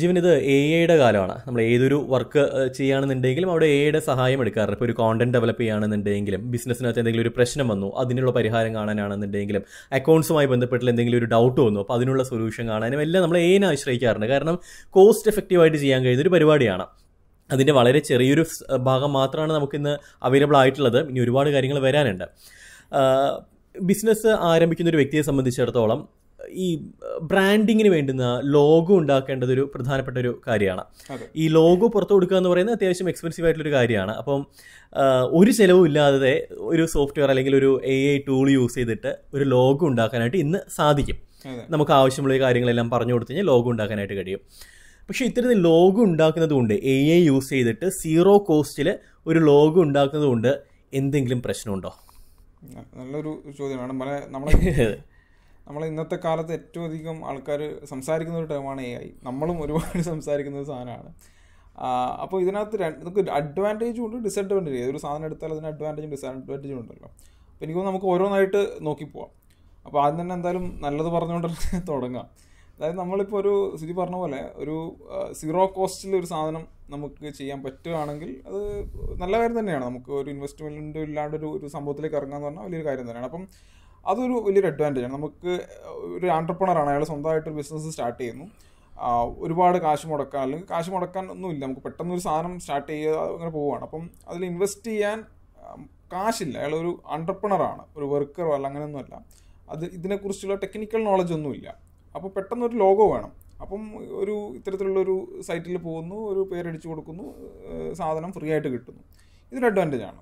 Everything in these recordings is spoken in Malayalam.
ജീവൻ ഇത് എ ഐയുടെ കാലമാണ് നമ്മൾ ഏതൊരു വർക്ക് ചെയ്യുകയാണെന്നുണ്ടെങ്കിലും അവിടെ എ ഐയുടെ സഹായം എടുക്കാറുണ്ട് ഇപ്പോൾ ഒരു കോണ്ടന്റ് ഡെവലപ്പ് ചെയ്യുകയാണെന്നുണ്ടെങ്കിലും ബിസിനസ്സിനകത്ത് എന്തെങ്കിലും ഒരു പ്രശ്നം വന്നു അതിനുള്ള പരിഹാരം കാണാനാണെന്നുണ്ടെങ്കിലും അക്കൗണ്ട്സുമായി ബന്ധപ്പെട്ട് എന്തെങ്കിലും ഒരു ഡൗട്ട് വന്നു അപ്പോൾ അതിനുള്ള സൊല്യൂഷൻ കാണാനും എല്ലാം നമ്മൾ എനെ ആശ്രയിക്കാറുണ്ട് കാരണം കോസ്റ്റ് എഫക്റ്റീവായിട്ട് ചെയ്യാൻ കഴിയുന്ന ഒരു പരിപാടിയാണ് അതിൻ്റെ വളരെ ചെറിയൊരു ഭാഗം മാത്രമാണ് നമുക്കിന്ന് അവൈലബിൾ ആയിട്ടുള്ളത് ഇനി ഒരുപാട് കാര്യങ്ങൾ വരാനുണ്ട് ബിസിനസ് ആരംഭിക്കുന്ന ഒരു വ്യക്തിയെ സംബന്ധിച്ചിടത്തോളം ഈ ബ്രാൻഡിങ്ങിന് വേണ്ടുന്ന ലോഗോ ഉണ്ടാക്കേണ്ടത് ഒരു പ്രധാനപ്പെട്ട ഒരു കാര്യമാണ് ഈ ലോഗോ പുറത്തു കൊടുക്കുക എന്ന് പറയുന്നത് അത്യാവശ്യം എക്സ്പെൻസീവ് ആയിട്ടുള്ളൊരു കാര്യമാണ് അപ്പം ഒരു ചിലവും ഇല്ലാതെ ഒരു സോഫ്റ്റ്വെയർ അല്ലെങ്കിൽ ഒരു എ ഐ ടൂൾ യൂസ് ചെയ്തിട്ട് ഒരു ലോഗോ ഉണ്ടാക്കാനായിട്ട് ഇന്ന് സാധിക്കും നമുക്ക് ആവശ്യമുള്ള കാര്യങ്ങളെല്ലാം പറഞ്ഞു കൊടുത്തു കഴിഞ്ഞാൽ ലോഗോ ഉണ്ടാക്കാനായിട്ട് കഴിയും പക്ഷേ ഇത്തരത്തിൽ ലോഗോ ഉണ്ടാക്കുന്നത് കൊണ്ട് എ ഐ യൂസ് ചെയ്തിട്ട് സീറോ കോസ്റ്റിൽ ഒരു ലോഗോ ഉണ്ടാക്കുന്നത് കൊണ്ട് എന്തെങ്കിലും പ്രശ്നമുണ്ടോ നല്ലൊരു ചോദ്യമാണ് നമ്മളെ നമ്മളെ നമ്മൾ ഇന്നത്തെ കാലത്ത് ഏറ്റവും അധികം ആൾക്കാർ സംസാരിക്കുന്ന ഒരു ടേമാണ് എ ഐ നമ്മളും ഒരുപാട് സംസാരിക്കുന്ന സാധനമാണ് അപ്പോൾ ഇതിനകത്ത് നമുക്ക് അഡ്വാൻറ്റേജും ഉണ്ട് ഡിസഡ്വാൻറ്റേജ് ഏതൊരു സാധനം എടുത്താലും അതിന് അഡ്വാൻറ്റേജും ഡിസഡ്വാൻറ്റേജും ഉണ്ടല്ലോ അപ്പോൾ എനിക്ക് നമുക്ക് ഓരോന്നായിട്ട് നോക്കിപ്പോവാം അപ്പോൾ ആദ്യം തന്നെ എന്തായാലും നല്ലത് പറഞ്ഞുകൊണ്ട് തുടങ്ങാം അതായത് നമ്മളിപ്പോൾ ഒരു സ്ഥിതി പറഞ്ഞ പോലെ ഒരു സീറോ കോസ്റ്റിൽ ഒരു സാധനം നമുക്ക് ചെയ്യാൻ പറ്റുകയാണെങ്കിൽ അത് നല്ല കാര്യം തന്നെയാണ് നമുക്ക് ഒരു ഇൻവെസ്റ്റ്മെൻറ്റ് ഇല്ലാണ്ട് ഒരു ഒരു സംഭവത്തിലേക്ക് ഇറങ്ങാന്ന് പറഞ്ഞാൽ വലിയൊരു കാര്യം തന്നെയാണ് അപ്പം അതൊരു വലിയൊരു ആണ് നമുക്ക് ഒരു ആണ് അയാൾ സ്വന്തമായിട്ടൊരു ബിസിനസ് സ്റ്റാർട്ട് ചെയ്യുന്നു ഒരുപാട് കാശ് മുടക്കാൻ അല്ലെങ്കിൽ കാശ് മുടക്കാൻ ഒന്നുമില്ല നമുക്ക് പെട്ടെന്ന് ഒരു സാധനം സ്റ്റാർട്ട് ചെയ്യുക അങ്ങനെ പോവുകയാണ് അപ്പം അതിൽ ഇൻവെസ്റ്റ് ചെയ്യാൻ കാശില്ല അയാൾ ഒരു ആണ് ഒരു വർക്കറോ അല്ല അങ്ങനെയൊന്നുമല്ല അത് ഇതിനെക്കുറിച്ചുള്ള ടെക്നിക്കൽ നോളജ് ഒന്നുമില്ല അപ്പോൾ പെട്ടെന്ന് ഒരു ലോഗോ വേണം അപ്പം ഒരു ഇത്തരത്തിലുള്ളൊരു സൈറ്റിൽ പോകുന്നു ഒരു പേരടിച്ചു കൊടുക്കുന്നു സാധനം ഫ്രീ ആയിട്ട് കിട്ടുന്നു ഇതൊരു അഡ്വാൻറ്റേജ് ആണ്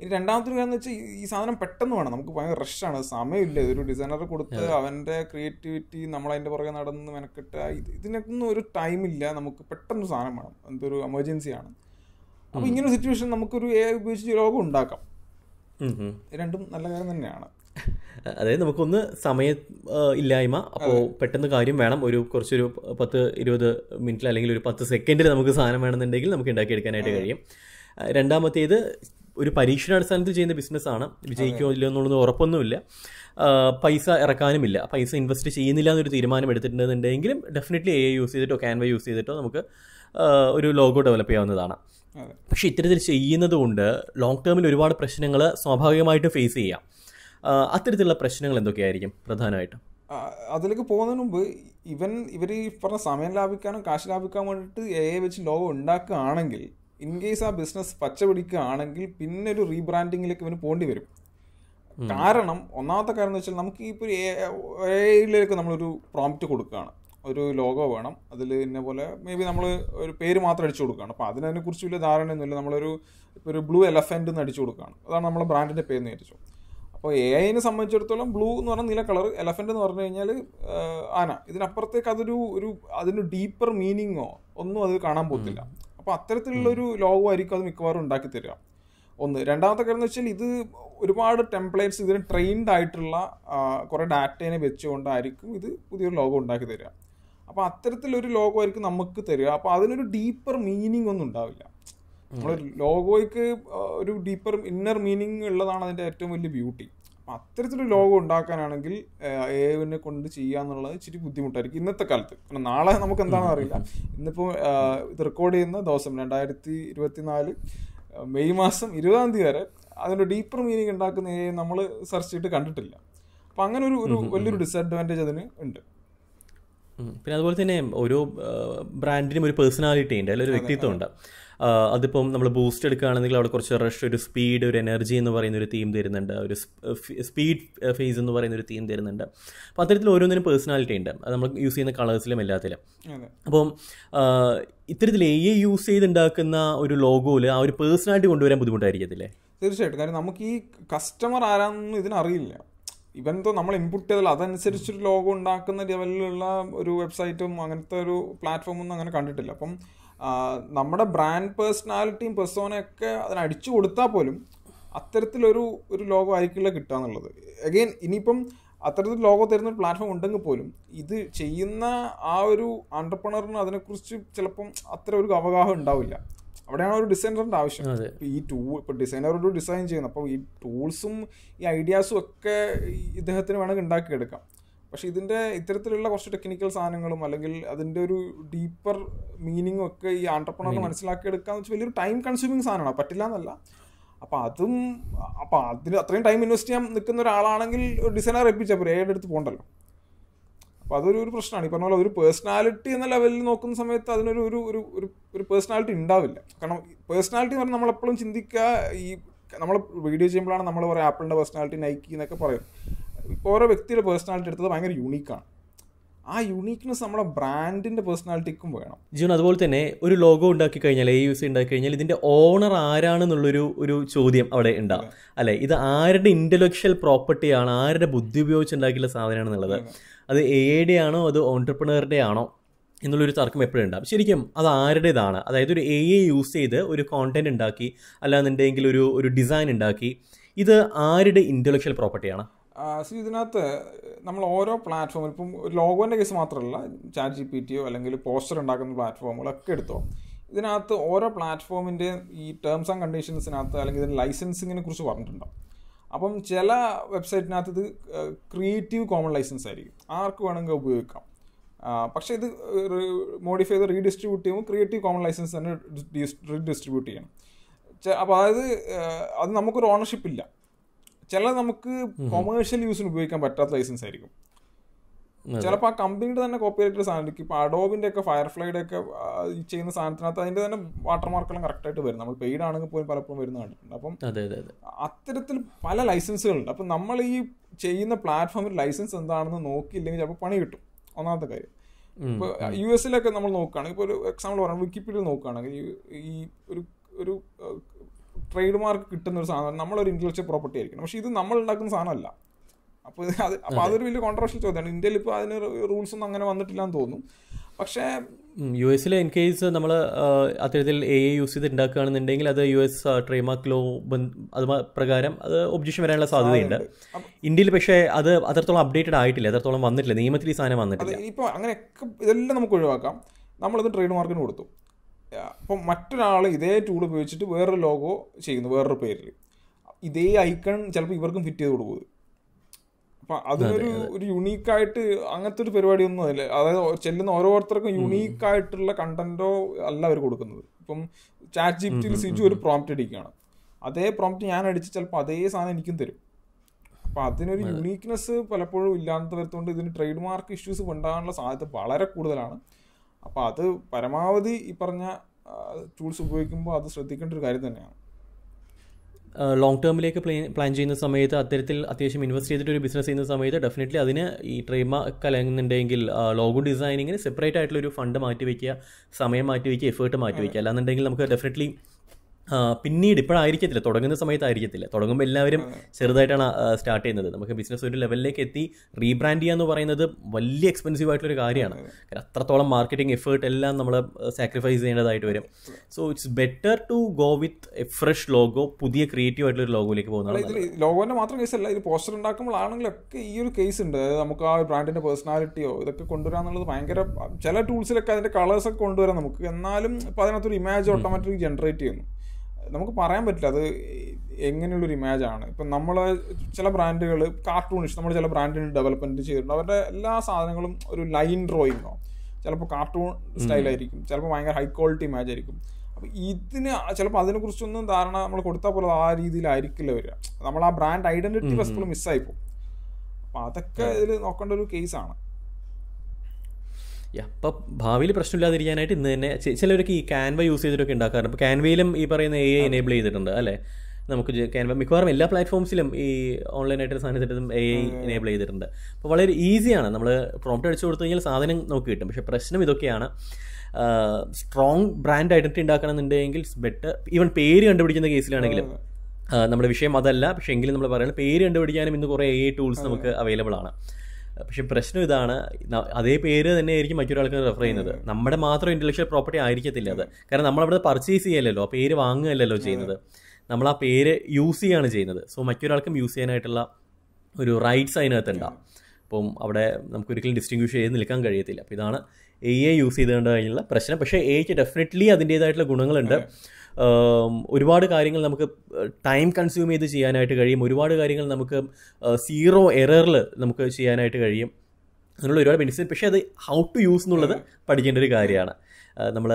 ഇനി രണ്ടാമത്തെ കാര്യം വെച്ചാൽ ഈ സാധനം പെട്ടെന്ന് വേണം നമുക്ക് ഭയങ്കര റഷാണ് സമയമില്ല ഒരു ഡിസൈനർ കൊടുത്ത് അവൻ്റെ ക്രിയേറ്റിവിറ്റി നമ്മളതിൻ്റെ പുറകെ നടന്ന് മെനക്കെട്ട് ഇതിനൊന്നും ഒരു ടൈമില്ല നമുക്ക് പെട്ടെന്ന് സാധനം വേണം എന്തൊരു എമർജൻസിയാണ് അപ്പോൾ ഇങ്ങനെ സിറ്റുവേഷൻ നമുക്കൊരു എ ഉപയോഗിച്ച് ലോകം ഉണ്ടാക്കാം രണ്ടും നല്ല കാര്യം തന്നെയാണ് അതായത് നമുക്കൊന്ന് സമയ ഇല്ലായ്മ അപ്പോൾ പെട്ടെന്ന് കാര്യം വേണം ഒരു കുറച്ചൊരു പത്ത് ഇരുപത് മിനിറ്റിൽ അല്ലെങ്കിൽ ഒരു പത്ത് സെക്കൻഡിൽ നമുക്ക് സാധനം വേണമെന്നുണ്ടെങ്കിൽ നമുക്ക് ഉണ്ടാക്കിയെടുക്കാനായിട്ട് കഴിയും രണ്ടാമത്തേത് ഒരു പരീക്ഷണാടിസ്ഥാനത്തിൽ ചെയ്യുന്ന ബിസിനസ്സാണ് വിജയിക്കോ ഇല്ലയോ എന്നുള്ളത് ഉറപ്പൊന്നുമില്ല പൈസ ഇറക്കാനുമില്ല പൈസ ഇൻവെസ്റ്റ് ചെയ്യുന്നില്ല എന്നൊരു തീരുമാനം എടുത്തിട്ടുണ്ടെന്നുണ്ടെങ്കിലും ഡെഫിനറ്റ്ലി എ യൂസ് ചെയ്തിട്ടോ ക്യാൻവ യൂസ് ചെയ്തിട്ടോ നമുക്ക് ഒരു ലോഗോ ഡെവലപ്പ് ചെയ്യാവുന്നതാണ് പക്ഷേ ഇത്തരത്തിൽ ചെയ്യുന്നത് കൊണ്ട് ലോങ് ടേമിൽ ഒരുപാട് പ്രശ്നങ്ങൾ സ്വാഭാവികമായിട്ട് ഫേസ് ചെയ്യാം അത്തരത്തിലുള്ള പ്രശ്നങ്ങൾ എന്തൊക്കെയായിരിക്കും പ്രധാനമായിട്ടും അതിലേക്ക് പോകുന്നതിന് മുമ്പ് ഇവൻ ഇവർ ഈ പറഞ്ഞ സമയം ലാഭിക്കാനും കാശ് ലാഭിക്കാൻ വേണ്ടിയിട്ട് എ വെച്ച് ലോഗോ ഉണ്ടാക്കുകയാണെങ്കിൽ ഇൻ കേസ് ആ ബിസിനസ് പച്ചപിടിക്കുകയാണെങ്കിൽ പിന്നെ ഒരു റീബ്രാൻഡിങ്ങിലേക്ക് ഇവന് പോകേണ്ടി വരും കാരണം ഒന്നാമത്തെ കാര്യം എന്ന് വെച്ചാൽ നമുക്ക് ഈ ഇപ്പോൾ എയിലേക്ക് നമ്മളൊരു പ്രോംപ്റ്റ് കൊടുക്കുകയാണ് ഒരു ലോഗോ വേണം അതിൽ ഇന്നെ പോലെ മേ ബി നമ്മൾ ഒരു പേര് മാത്രം അടിച്ചു കൊടുക്കുകയാണ് അപ്പോൾ അതിനതിനെ കുറിച്ച് വലിയ ധാരണയൊന്നുമില്ല നമ്മളൊരു ഇപ്പോൾ ഒരു ബ്ലൂ എലഫൻറ്റ് എന്ന് അടിച്ചു കൊടുക്കുകയാണ് അതാണ് നമ്മൾ ബ്രാൻഡിൻ്റെ പേര് നേരിച്ചു അപ്പോൾ എ ഐനെ സംബന്ധിച്ചിടത്തോളം ബ്ലൂ എന്ന് പറഞ്ഞാൽ നീല കളർ എലഫൻ്റ് എന്ന് പറഞ്ഞു കഴിഞ്ഞാൽ ആന ഇതിനപ്പുറത്തേക്ക് അതൊരു ഒരു അതിന് ഡീപ്പർ മീനിങ്ങോ ഒന്നും അത് കാണാൻ പോകത്തില്ല അപ്പോൾ അത്തരത്തിലുള്ളൊരു ലോകമായിരിക്കും അത് മിക്കവാറും ഉണ്ടാക്കി തരിക ഒന്ന് രണ്ടാമത്തെ കാര്യം എന്ന് വെച്ചാൽ ഇത് ഒരുപാട് ടെംപ്ലേറ്റ്സ് ഇതിന് ട്രെയിൻഡ് ആയിട്ടുള്ള കുറേ ഡാറ്റേനെ വെച്ചുകൊണ്ടായിരിക്കും ഇത് പുതിയൊരു ലോകം ഉണ്ടാക്കി തരിക അപ്പോൾ അത്തരത്തിലൊരു ആയിരിക്കും നമുക്ക് തരിക അപ്പോൾ അതിനൊരു ഡീപ്പർ മീനിങ് ഒന്നും ഉണ്ടാവില്ല നമ്മൾ ലോഗോയ്ക്ക് ഒരു ഡീപ്പർ ഇന്നർ മീനിങ് ഉള്ളതാണ് അതിൻ്റെ ഏറ്റവും വലിയ ബ്യൂട്ടി അപ്പം അത്തരത്തിലൊരു ലോഗോ ഉണ്ടാക്കാനാണെങ്കിൽ എവിനെ കൊണ്ട് ചെയ്യുക എന്നുള്ളത് ഇച്ചിരി ബുദ്ധിമുട്ടായിരിക്കും ഇന്നത്തെ കാലത്ത് കാരണം നാളെ നമുക്ക് എന്താണെന്ന് അറിയില്ല ഇന്നിപ്പോൾ ഇത് റെക്കോർഡ് ചെയ്യുന്ന ദിവസം രണ്ടായിരത്തി ഇരുപത്തിനാല് മെയ് മാസം ഇരുപതാം തീയതി വരെ അതിൻ്റെ ഡീപ്പർ മീനിങ് ഉണ്ടാക്കുന്ന എ നമ്മൾ സെർച്ച് ചെയ്തിട്ട് കണ്ടിട്ടില്ല അപ്പം അങ്ങനെ ഒരു ഒരു വലിയൊരു ഡിസഡ്വാൻറ്റേജ് അതിന് ഉണ്ട് പിന്നെ അതുപോലെ തന്നെ ഓരോ ബ്രാൻഡിനും ഒരു പേഴ്സണാലിറ്റി ഉണ്ട് അതിലൊരു വ്യക്തിത്വം ഉണ്ട് അതിപ്പം നമ്മൾ ബൂസ്റ്റ് എടുക്കുകയാണെങ്കിൽ അവിടെ കുറച്ച് റഷ് ഒരു സ്പീഡ് ഒരു എനർജി എന്ന് പറയുന്ന ഒരു തീം തരുന്നുണ്ട് ഒരു സ്പീഡ് ഫേസ് എന്ന് പറയുന്ന ഒരു തീം തരുന്നുണ്ട് അപ്പോൾ അത്തരത്തിൽ ഓരോന്നിനും പേഴ്സണാലിറ്റി ഉണ്ട് അത് നമ്മൾ യൂസ് ചെയ്യുന്ന കളേഴ്സിലും എല്ലാത്തിലും അപ്പം ഇത്തരത്തിൽ എ ഐ യൂസ് ചെയ്തുണ്ടാക്കുന്ന ഒരു ലോഗോയിൽ ആ ഒരു പേഴ്സണാലിറ്റി കൊണ്ടുവരാൻ ബുദ്ധിമുട്ടായിരിക്കത്തില്ലേ തീർച്ചയായിട്ടും കാരണം നമുക്ക് ഈ കസ്റ്റമർ ആരാണെന്ന് ഇതിനറിയില്ല ഇവൻതോ നമ്മൾ ഇൻപുട്ട് ചെയ്തല്ലോ അതനുസരിച്ചൊരു ലോഗോ ഉണ്ടാക്കുന്ന ലെവലിലുള്ള ഒരു വെബ്സൈറ്റും അങ്ങനത്തെ ഒരു പ്ലാറ്റ്ഫോമൊന്നും അങ്ങനെ കണ്ടിട്ടില്ല അപ്പം നമ്മുടെ ബ്രാൻഡ് പേഴ്സണാലിറ്റിയും പെർസോണയൊക്കെ അതിന് അടിച്ചു കൊടുത്താൽ പോലും അത്തരത്തിലൊരു ഒരു ലോഗോ ആയിരിക്കില്ല കിട്ടുക എന്നുള്ളത് അഗെയിൻ ഇനിയിപ്പം അത്തരത്തിൽ ലോഗോ തരുന്ന ഒരു പ്ലാറ്റ്ഫോം ഉണ്ടെങ്കിൽ പോലും ഇത് ചെയ്യുന്ന ആ ഒരു ആണ്ടർപ്രണറിന് അതിനെക്കുറിച്ച് ചിലപ്പം അത്ര ഒരു അവഗാഹം ഉണ്ടാവില്ല അവിടെയാണ് ഒരു ഡിസൈനറിൻ്റെ ആവശ്യം ഈ ടൂൾ ഇപ്പോൾ ഡിസൈനറോട് ഡിസൈൻ ചെയ്യുന്നത് അപ്പോൾ ഈ ടൂൾസും ഈ ഐഡിയാസും ഒക്കെ ഇദ്ദേഹത്തിന് വേണമെങ്കിൽ ഉണ്ടാക്കിയെടുക്കാം പക്ഷെ ഇതിൻ്റെ ഇത്തരത്തിലുള്ള കുറച്ച് ടെക്നിക്കൽ സാധനങ്ങളും അല്ലെങ്കിൽ അതിൻ്റെ ഒരു ഡീപ്പർ മീനിങ്ങും ഒക്കെ ഈ ആണ്ടർപ്രണർ മനസ്സിലാക്കിയെടുക്കാന്ന് വെച്ചാൽ വലിയൊരു ടൈം കൺസ്യൂമിങ് സാധനമാണ് പറ്റില്ല എന്നല്ല അപ്പോൾ അതും അപ്പോൾ അതിന് അത്രയും ടൈം ഇൻവെസ്റ്റ് ചെയ്യാൻ നിൽക്കുന്ന ഒരാളാണെങ്കിൽ ഡിസൈനർ ഏൽപ്പിച്ചാൽ പോരെ ഏടെ അടുത്ത് പോകണ്ടല്ലോ അപ്പോൾ അതൊരു ഒരു പ്രശ്നമാണ് ഈ പറഞ്ഞ പോലെ ഒരു പേഴ്സണാലിറ്റി എന്ന ലെവലിൽ നോക്കുന്ന സമയത്ത് അതിനൊരു ഒരു ഒരു ഒരു പേഴ്സണാലിറ്റി ഉണ്ടാവില്ല കാരണം പേഴ്സണാലിറ്റി എന്ന് പറഞ്ഞാൽ നമ്മളെപ്പോഴും ചിന്തിക്കുക ഈ നമ്മൾ വീഡിയോ ചെയ്യുമ്പോഴാണ് നമ്മൾ പറയുക ആപ്പിളിൻ്റെ പേഴ്സണാലിറ്റി നൈക്കി എന്നൊക്കെ പറയും ഓരോ വ്യക്തിയുടെ പേഴ്സണാലിറ്റി എടുത്തത് ഭയങ്കര യുണീക്കാണ് ആ യുണീക്ക്നെസ് നമ്മുടെ ബ്രാൻഡിൻ്റെ പേഴ്സണാലിറ്റിക്കും വേണം ജീവൻ അതുപോലെ തന്നെ ഒരു ലോഗോ ഉണ്ടാക്കി കഴിഞ്ഞാൽ എ യൂസ് ഉണ്ടാക്കി കഴിഞ്ഞാൽ ഇതിൻ്റെ ഓണർ ആരാണെന്നുള്ളൊരു ഒരു ചോദ്യം അവിടെ ഉണ്ടാവും അല്ലെ ഇത് ആരുടെ ഇൻ്റലക്ച്വൽ പ്രോപ്പർട്ടിയാണ് ആരുടെ ബുദ്ധി ഉപയോഗിച്ച് ഉണ്ടാക്കിയുള്ള സാധനമാണെന്നുള്ളത് അത് എ ആണോ അത് ഓൺടർപ്രണറുടെ ആണോ എന്നുള്ളൊരു തർക്കം എപ്പോഴും ഉണ്ടാവും ശരിക്കും അത് ആരുടേതാണ് അതായത് ഒരു എ യൂസ് ചെയ്ത് ഒരു കോണ്ടന്റ് ഉണ്ടാക്കി അല്ലാന്നുണ്ടെങ്കിൽ ഒരു ഒരു ഡിസൈൻ ഉണ്ടാക്കി ഇത് ആരുടെ ഇൻ്റലക്ച്വൽ പ്രോപ്പർട്ടിയാണ് സി ഇതിനകത്ത് നമ്മൾ ഓരോ പ്ലാറ്റ്ഫോമിൽ ഇപ്പം ഒരു ലോഗോൻ്റെ കേസ് മാത്രമല്ല ചാറ്റ് ജി പി ടിയോ അല്ലെങ്കിൽ പോസ്റ്റർ ഉണ്ടാക്കുന്ന പ്ലാറ്റ്ഫോമുകളൊക്കെ എടുത്തോ ഇതിനകത്ത് ഓരോ പ്ലാറ്റ്ഫോമിൻ്റെ ഈ ടേംസ് ആൻഡ് കണ്ടീഷൻസിനകത്ത് അല്ലെങ്കിൽ ഇതിൻ്റെ ലൈസൻസിങ്ങിനെ കുറിച്ച് പറഞ്ഞിട്ടുണ്ടാവും അപ്പം ചില വെബ്സൈറ്റിനകത്ത് ഇത് ക്രിയേറ്റീവ് കോമൺ ലൈസൻസ് ആയിരിക്കും ആർക്ക് വേണമെങ്കിൽ ഉപയോഗിക്കാം പക്ഷേ ഇത് മോഡിഫൈ ചെയ്ത് റീഡിസ്ട്രിബ്യൂട്ട് ചെയ്യുമ്പോൾ ക്രിയേറ്റീവ് കോമൺ ലൈസൻസ് തന്നെ റീഡിസ്ട്രിബ്യൂട്ട് ചെയ്യണം അപ്പോൾ അതായത് അത് നമുക്കൊരു ഓണർഷിപ്പ് ഇല്ല ചില നമുക്ക് കൊമേഴ്ഷ്യൽ യൂസിന് ഉപയോഗിക്കാൻ പറ്റാത്ത ലൈസൻസ് ആയിരിക്കും ചിലപ്പോൾ ആ കമ്പനിയുടെ തന്നെ കോപ്പിറൈറ്റ് സാധനം ഇപ്പോൾ അഡോബിൻ്റെ ഒക്കെ ഫയർഫ്ലൈയുടെ ഒക്കെ ചെയ്യുന്ന സാധനത്തിനകത്ത് അതിൻ്റെ തന്നെ വാട്ടർ മാർക്കെല്ലാം കറക്റ്റായിട്ട് വരും നമ്മൾ പെയ്ഡ് ആണെങ്കിൽ പോലും പലപ്പോഴും വരുന്ന കണ്ടിട്ടുണ്ട് അപ്പം അത്തരത്തിൽ പല ലൈസൻസുകളുണ്ട് അപ്പം നമ്മൾ ഈ ചെയ്യുന്ന പ്ലാറ്റ്ഫോമിൽ ലൈസൻസ് എന്താണെന്ന് നോക്കിയില്ലെങ്കിൽ ചിലപ്പോൾ പണി കിട്ടും ഒന്നാമത്തെ കാര്യം ഇപ്പോൾ യു എസിലൊക്കെ നമ്മൾ നോക്കുകയാണെങ്കിൽ ഇപ്പോൾ ഒരു എക്സാമ്പിൾ പറഞ്ഞാൽ വിക്കിപീഡിയ നോക്കുകയാണെങ്കിൽ ഈ ഒരു ഒരു ട്രേഡ് മാർക്ക് കിട്ടുന്ന ഒരു സാധനം നമ്മളൊരു ഇന്റലക്ച്വൽ പ്രോപ്പർട്ടി ആയിരിക്കും പക്ഷേ ഇത് നമ്മൾ ഉണ്ടാക്കുന്ന സാധനമല്ല അപ്പോൾ ഇത് അത് അപ്പോൾ അതൊരു വലിയ കോൺട്രവേഴ്ഷ്യൽ ചോദ്യമാണ് ഇന്ത്യയിൽ ഇപ്പോൾ അതിന് റൂൾസ് ഒന്നും അങ്ങനെ വന്നിട്ടില്ല എന്ന് തോന്നും പക്ഷേ യു എസിലെ ഇൻ കേസ് നമ്മൾ അത്തരത്തിൽ എ ഐ യൂസ് ചെയ്ത് ഉണ്ടാക്കുകയാണെന്നുണ്ടെങ്കിൽ അത് യു എസ് ട്രേഡ്മാർക്ക് ലോ അത് പ്രകാരം അത് ഒബ്ജക്ഷൻ വരാനുള്ള സാധ്യതയുണ്ട് ഇന്ത്യയിൽ പക്ഷേ അത് അത്രത്തോളം അപ്ഡേറ്റഡ് ആയിട്ടില്ല അത്രത്തോളം വന്നിട്ടില്ല നിയമത്തിൽ ഈ സാധനം വന്നിട്ടില്ല ഇപ്പോൾ അങ്ങനെയൊക്കെ ഇതെല്ലാം നമുക്ക് ഒഴിവാക്കാം നമ്മളത് ട്രേഡ് മാർക്കിന് കൊടുത്തു അപ്പം മറ്റൊരാൾ ഇതേ ടൂൾ ഉപയോഗിച്ചിട്ട് വേറൊരു ലോഗോ ചെയ്യുന്നു വേറൊരു പേരിൽ ഇതേ ഐക്കൺ ചിലപ്പോൾ ഇവർക്കും ഫിറ്റ് ചെയ്ത് കൊടുക്കും അപ്പം അതിനൊരു ഒരു യുണീക്കായിട്ട് അങ്ങനത്തെ ഒരു പരിപാടിയൊന്നും അല്ല അതായത് ചെല്ലുന്ന ഓരോരുത്തർക്കും യുണീക്കായിട്ടുള്ള കണ്ടന്റോ അല്ല അവർ കൊടുക്കുന്നത് ഇപ്പം ചാറ്റ് ജി സിജു ഒരു പ്രോംപ്റ്റ് അടിക്കുകയാണ് അതേ പ്രോംപ്റ്റ് ഞാൻ അടിച്ച് ചിലപ്പോൾ അതേ സാധനം എനിക്കും തരും അപ്പം അതിനൊരു യുണീക്നെസ് പലപ്പോഴും ഇല്ലാത്തവരത്തോണ്ട് ഇതിന് ട്രേഡ് മാർക്ക് ഇഷ്യൂസ് ഉണ്ടാകാനുള്ള സാധ്യത വളരെ കൂടുതലാണ് അപ്പോൾ അത് പരമാവധി ഈ പറഞ്ഞ ടൂൾസ് ഉപയോഗിക്കുമ്പോൾ അത് ശ്രദ്ധിക്കേണ്ട ഒരു കാര്യം തന്നെയാണ് ലോങ് ടേമിലേക്ക് പ്ലാൻ ചെയ്യുന്ന സമയത്ത് അത്തരത്തിൽ അത്യാവശ്യം ഇൻവെസ്റ്റ് ചെയ്തിട്ട് ഒരു ബിസിനസ് ചെയ്യുന്ന സമയത്ത് ഡെഫിനറ്റ്ലി അതിന് ഈ ട്രേഡ്മാർക്ക് കലങ്ങുന്നുണ്ടെങ്കിൽ ലോഗോ ഡിസൈനിങ്ങിന് സെപ്പറേറ്റ് ആയിട്ടുള്ള ഒരു ഫണ്ട് മാറ്റി വയ്ക്കുക സമയം മാറ്റി വയ്ക്കുക എഫേർട്ട് മാറ്റി വയ്ക്കുക അല്ലാന്നുണ്ടെങ്കിൽ നമുക്ക് ഡെഫിനറ്റ്ലി പിന്നീട് ഇപ്പോഴായിരിക്കത്തില്ല തുടങ്ങുന്ന സമയത്തായിരിക്കത്തില്ല തുടങ്ങുമ്പോൾ എല്ലാവരും ചെറുതായിട്ടാണ് സ്റ്റാർട്ട് ചെയ്യുന്നത് നമുക്ക് ബിസിനസ് ഒരു ലെവലിലേക്ക് എത്തി റീബ്രാൻഡ് ചെയ്യുക എന്ന് പറയുന്നത് വലിയ എക്സ്പെൻസീവ് ആയിട്ടുള്ള ഒരു കാര്യമാണ് അത്രത്തോളം മാർക്കറ്റിംഗ് എഫേർട്ട് എല്ലാം നമ്മൾ സാക്രിഫൈസ് ചെയ്യേണ്ടതായിട്ട് വരും so it's better to go with a fresh logo പുതിയ ക്രിയേറ്റീവ് ആയിട്ടുള്ള ഒരു ലോഗോയിലേക്ക് പോകുന്നതാണ് ലോഗോന്റെ മാത്രം കേസ് അല്ല ഇത് പോസ്റ്റർ ഒക്കെ ഈ ഒരു കേസ് ഉണ്ട് അതായത് നമുക്ക് ആ ബ്രാൻഡിന്റെ പേഴ്സണാലിറ്റിയോ ഇതൊക്കെ കൊണ്ടുവരാന്നുള്ളത് ഭയങ്കര ചില ടൂൾസിലൊക്കെ അതിന്റെ കളേഴ്സ് ഒക്കെ കൊണ്ടുവരാം നമുക്ക് എന്നാലും ഇപ്പൊ അതിനകത്തൊരു ഇമേജ് ഓട്ടോമാറ്റിക് ജനറേറ്റ് ചെയ്യുന്നു നമുക്ക് പറയാൻ പറ്റില്ല അത് എങ്ങനെയുള്ളൊരു ഇമേജാണ് ഇപ്പം നമ്മൾ ചില ബ്രാൻഡുകൾ കാർട്ടൂണിഷ് നമ്മൾ ചില ബ്രാൻഡിന് ഡെവലപ്മെൻറ്റ് ചെയ്തിട്ടുണ്ട് അവരുടെ എല്ലാ സാധനങ്ങളും ഒരു ലൈൻ ഡ്രോയിങ്ങോ ചിലപ്പോൾ കാർട്ടൂൺ സ്റ്റൈലായിരിക്കും ചിലപ്പോൾ ഭയങ്കര ഹൈ ക്വാളിറ്റി ഇമേജ് ആയിരിക്കും അപ്പോൾ ഇതിന് ചിലപ്പോൾ അതിനെക്കുറിച്ചൊന്നും ധാരണ നമ്മൾ കൊടുത്താൽ പോലെ ആ രീതിയിലായിരിക്കില്ല വരിക നമ്മൾ ആ ബ്രാൻഡ് ഐഡൻറ്റിറ്റി വസ്തുക്കൾ മിസ്സായി പോകും അപ്പോൾ അതൊക്കെ ഇതിൽ നോക്കേണ്ട ഒരു കേസാണ് അപ്പം ഭാവിയിൽ പ്രശ്നമില്ലാതിരിക്കാനായിട്ട് ഇന്ന് തന്നെ ചിലവരൊക്കെ ഈ ക്യാൻവ യൂസ് ചെയ്തിട്ടൊക്കെ ഉണ്ടാക്കാറുണ്ട് അപ്പോൾ ക്യാൻവയിലും ഈ പറയുന്ന എ ഐ എനേബിൾ ചെയ്തിട്ടുണ്ട് അല്ലേ നമുക്ക് ക്യാൻവ മിക്കവാറും എല്ലാ പ്ലാറ്റ്ഫോംസിലും ഈ ഓൺലൈനായിട്ട് സാധനത്തിനും എ ഐ എനേബിൾ ചെയ്തിട്ടുണ്ട് അപ്പോൾ വളരെ ഈസിയാണ് നമ്മൾ പ്രോംപ്റ്റ് അടിച്ചു കൊടുത്തു കഴിഞ്ഞാൽ സാധനം നമുക്ക് കിട്ടും പക്ഷേ പ്രശ്നം ഇതൊക്കെയാണ് സ്ട്രോങ് ബ്രാൻഡ് ഐഡൻറ്റിറ്റി ഉണ്ടാക്കണമെന്നുണ്ടെങ്കിൽ ബെറ്റർ ഈവൻ പേര് കണ്ടുപിടിക്കുന്ന കേസിലാണെങ്കിലും നമ്മുടെ വിഷയം അതല്ല പക്ഷേ എങ്കിലും നമ്മൾ പറയുന്നത് പേര് കണ്ടുപിടിക്കാനും ഇന്ന് കുറേ എ ഐ ടൂൾസ് നമുക്ക് അവൈലബിൾ ആണ് പക്ഷെ പ്രശ്നം ഇതാണ് അതേ പേര് തന്നെ ആയിരിക്കും മറ്റൊരാൾക്ക് റെഫർ ചെയ്യുന്നത് നമ്മുടെ മാത്രം ഇന്റലക്ച്വൽ പ്രോപ്പർട്ടി ആയിരിക്കത്തില്ല അത് കാരണം നമ്മളവിടെ പർച്ചേസ് ചെയ്യലല്ലോ ആ പേര് വാങ്ങുകയല്ലോ ചെയ്യുന്നത് നമ്മൾ ആ പേര് യൂസ് ചെയ്യാണ് ചെയ്യുന്നത് സോ മറ്റൊരാൾക്കും യൂസ് ചെയ്യാനായിട്ടുള്ള ഒരു റൈറ്റ്സ് അതിനകത്ത് ഉണ്ടാവും അപ്പം അവിടെ നമുക്ക് ഒരിക്കലും ഡിസ്റ്റിങ്വിഷ് ചെയ്ത് നിൽക്കാൻ കഴിയത്തില്ല അപ്പോൾ ഇതാണ് എ ഐ യൂസ് ചെയ്തുകൊണ്ട് കഴിഞ്ഞുള്ള പ്രശ്നം പക്ഷേ എ ഐക്ക് ഡെഫിനറ്റ്ലി അതിൻ്റെതായിട്ടുള്ള ഗുണങ്ങളുണ്ട് ഒരുപാട് കാര്യങ്ങൾ നമുക്ക് ടൈം കൺസ്യൂം ചെയ്ത് ചെയ്യാനായിട്ട് കഴിയും ഒരുപാട് കാര്യങ്ങൾ നമുക്ക് സീറോ എററിൽ നമുക്ക് ചെയ്യാനായിട്ട് കഴിയും അങ്ങനെയുള്ള ഒരുപാട് ബെനിഫിറ്റ് പക്ഷേ അത് ഹൗ ടു യൂസ് എന്നുള്ളത് പഠിക്കേണ്ട ഒരു കാര്യമാണ് നമ്മൾ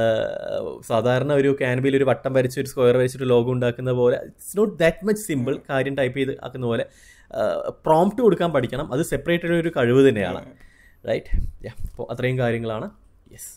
സാധാരണ ഒരു ക്യാൻബിയിൽ ഒരു വട്ടം വരച്ച് ഒരു സ്ക്വയർ വരച്ചിട്ട് ലോഗോ ഉണ്ടാക്കുന്ന പോലെ it's not that much simple കാര്യം ടൈപ്പ് ചെയ്ത് ആക്കുന്ന പോലെ പ്രോംപ്റ്റ് കൊടുക്കാൻ പഠിക്കണം അത് സെപ്പറേറ്റഡ് ഒരു കഴിവ് തന്നെയാണ് റൈറ്റ് അപ്പോൾ അത്രയും കാര്യങ്ങളാണ് യെസ്